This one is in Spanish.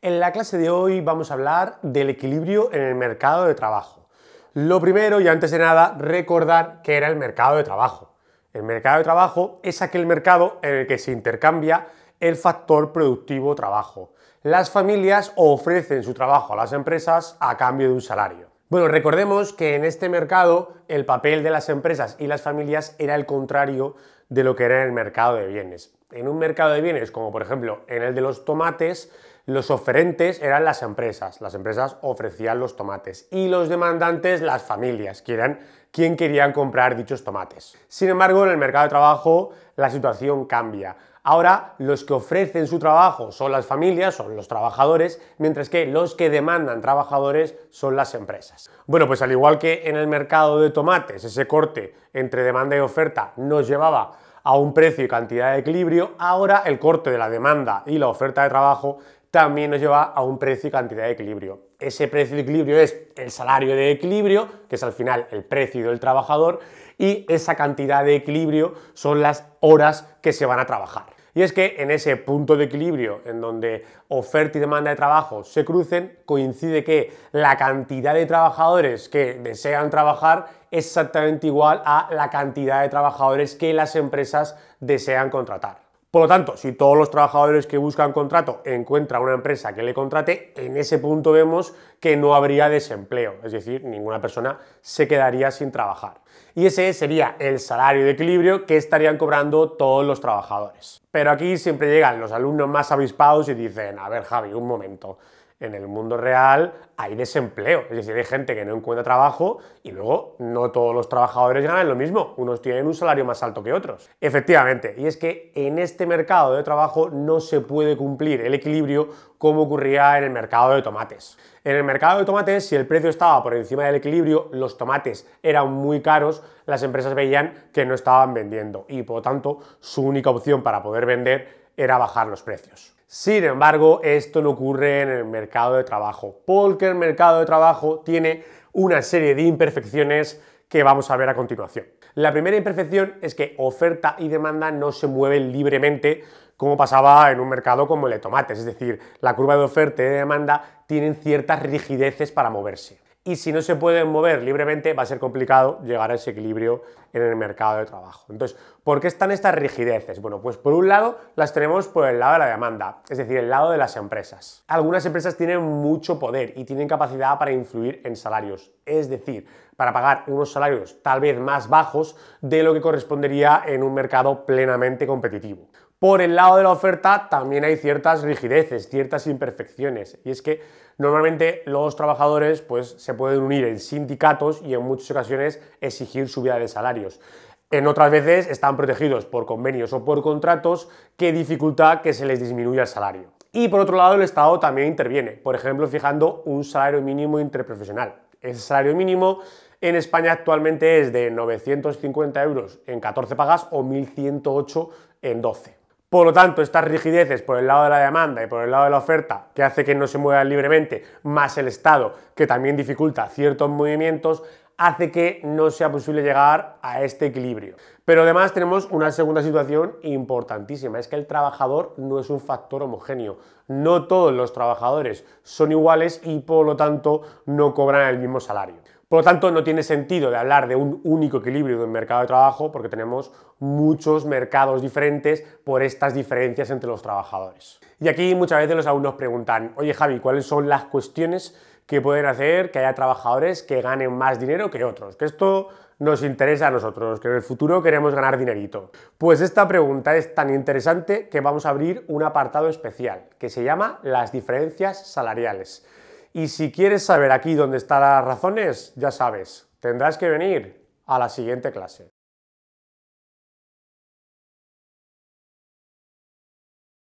En la clase de hoy vamos a hablar del equilibrio en el mercado de trabajo. Lo primero, y antes de nada, recordar que era el mercado de trabajo. El mercado de trabajo es aquel mercado en el que se intercambia el factor productivo trabajo. Las familias ofrecen su trabajo a las empresas a cambio de un salario. Bueno, recordemos que en este mercado el papel de las empresas y las familias era el contrario de lo que era el mercado de bienes. En un mercado de bienes, como por ejemplo en el de los tomates, los oferentes eran las empresas, las empresas ofrecían los tomates y los demandantes las familias, que eran quien querían comprar dichos tomates. Sin embargo, en el mercado de trabajo la situación cambia. Ahora los que ofrecen su trabajo son las familias, son los trabajadores, mientras que los que demandan trabajadores son las empresas. Bueno, pues al igual que en el mercado de tomates, ese corte entre demanda y oferta nos llevaba a un precio y cantidad de equilibrio, ahora el corte de la demanda y la oferta de trabajo también nos lleva a un precio y cantidad de equilibrio. Ese precio de equilibrio es el salario de equilibrio, que es al final el precio del trabajador, y esa cantidad de equilibrio son las horas que se van a trabajar. Y es que en ese punto de equilibrio en donde oferta y demanda de trabajo se crucen, coincide que la cantidad de trabajadores que desean trabajar es exactamente igual a la cantidad de trabajadores que las empresas desean contratar. Por lo tanto, si todos los trabajadores que buscan contrato encuentran una empresa que le contrate, en ese punto vemos que no habría desempleo, es decir, ninguna persona se quedaría sin trabajar. Y ese sería el salario de equilibrio que estarían cobrando todos los trabajadores. Pero aquí siempre llegan los alumnos más avispados y dicen, a ver Javi, un momento, en el mundo real hay desempleo, es decir, hay gente que no encuentra trabajo y luego no todos los trabajadores ganan lo mismo, unos tienen un salario más alto que otros. Efectivamente, y es que en este mercado de trabajo no se puede cumplir el equilibrio como ocurría en el mercado de tomates. En el mercado de tomates, si el precio estaba por encima del equilibrio, los tomates eran muy caros, las empresas veían que no estaban vendiendo y por lo tanto su única opción para poder vender era bajar los precios. Sin embargo, esto no ocurre en el mercado de trabajo, porque el mercado de trabajo tiene una serie de imperfecciones que vamos a ver a continuación. La primera imperfección es que oferta y demanda no se mueven libremente como pasaba en un mercado como el de tomates, es decir, la curva de oferta y de demanda tienen ciertas rigideces para moverse y si no se pueden mover libremente va a ser complicado llegar a ese equilibrio en el mercado de trabajo. Entonces, ¿por qué están estas rigideces? Bueno, pues por un lado las tenemos por el lado de la demanda, es decir, el lado de las empresas. Algunas empresas tienen mucho poder y tienen capacidad para influir en salarios, es decir, para pagar unos salarios tal vez más bajos de lo que correspondería en un mercado plenamente competitivo. Por el lado de la oferta también hay ciertas rigideces, ciertas imperfecciones, y es que Normalmente los trabajadores pues, se pueden unir en sindicatos y en muchas ocasiones exigir subida de salarios. En otras veces están protegidos por convenios o por contratos que dificulta que se les disminuya el salario. Y por otro lado, el Estado también interviene, por ejemplo, fijando un salario mínimo interprofesional. Ese salario mínimo en España actualmente es de 950 euros en 14 pagas o 1.108 en 12. Por lo tanto, estas rigideces por el lado de la demanda y por el lado de la oferta, que hace que no se muevan libremente, más el Estado, que también dificulta ciertos movimientos, hace que no sea posible llegar a este equilibrio. Pero además tenemos una segunda situación importantísima, es que el trabajador no es un factor homogéneo. No todos los trabajadores son iguales y por lo tanto no cobran el mismo salario. Por lo tanto, no tiene sentido de hablar de un único equilibrio del mercado de trabajo porque tenemos muchos mercados diferentes por estas diferencias entre los trabajadores. Y aquí muchas veces los alumnos preguntan, oye Javi, ¿cuáles son las cuestiones que pueden hacer que haya trabajadores que ganen más dinero que otros? Que esto nos interesa a nosotros, que en el futuro queremos ganar dinerito. Pues esta pregunta es tan interesante que vamos a abrir un apartado especial que se llama las diferencias salariales. Y si quieres saber aquí dónde están las razones, ya sabes, tendrás que venir a la siguiente clase.